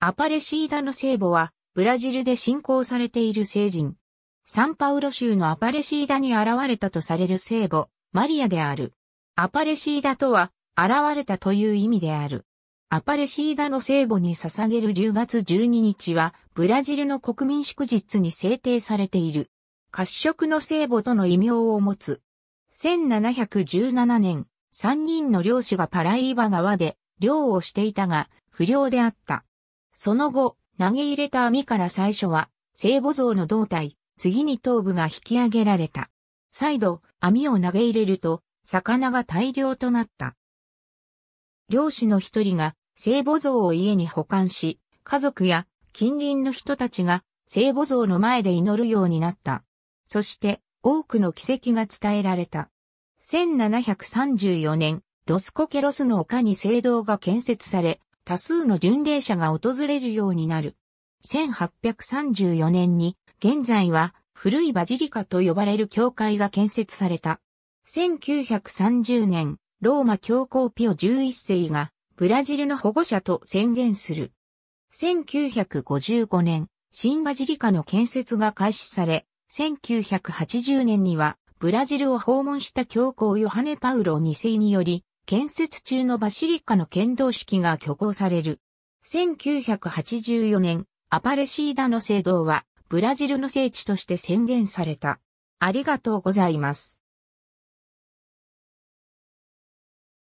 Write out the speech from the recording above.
アパレシーダの聖母は、ブラジルで信仰されている聖人。サンパウロ州のアパレシーダに現れたとされる聖母、マリアである。アパレシーダとは、現れたという意味である。アパレシーダの聖母に捧げる10月12日は、ブラジルの国民祝日に制定されている。褐色の聖母との異名を持つ。1717年、3人の漁師がパライバ川で漁をしていたが、不良であった。その後、投げ入れた網から最初は、聖母像の胴体、次に頭部が引き上げられた。再度、網を投げ入れると、魚が大量となった。漁師の一人が、聖母像を家に保管し、家族や近隣の人たちが聖母像の前で祈るようになった。そして多くの奇跡が伝えられた。1734年、ロスコケロスの丘に聖堂が建設され、多数の巡礼者が訪れるようになる。1834年に、現在は古いバジリカと呼ばれる教会が建設された。1930年、ローマ教皇ピオ11世がブラジルの保護者と宣言する。1955年、新バジリカの建設が開始され、1980年にはブラジルを訪問した教皇ヨハネ・パウロ2世により、建設中のバシリカの剣道式が挙行される。1984年、アパレシーダの聖堂は、ブラジルの聖地として宣言された。ありがとうございます。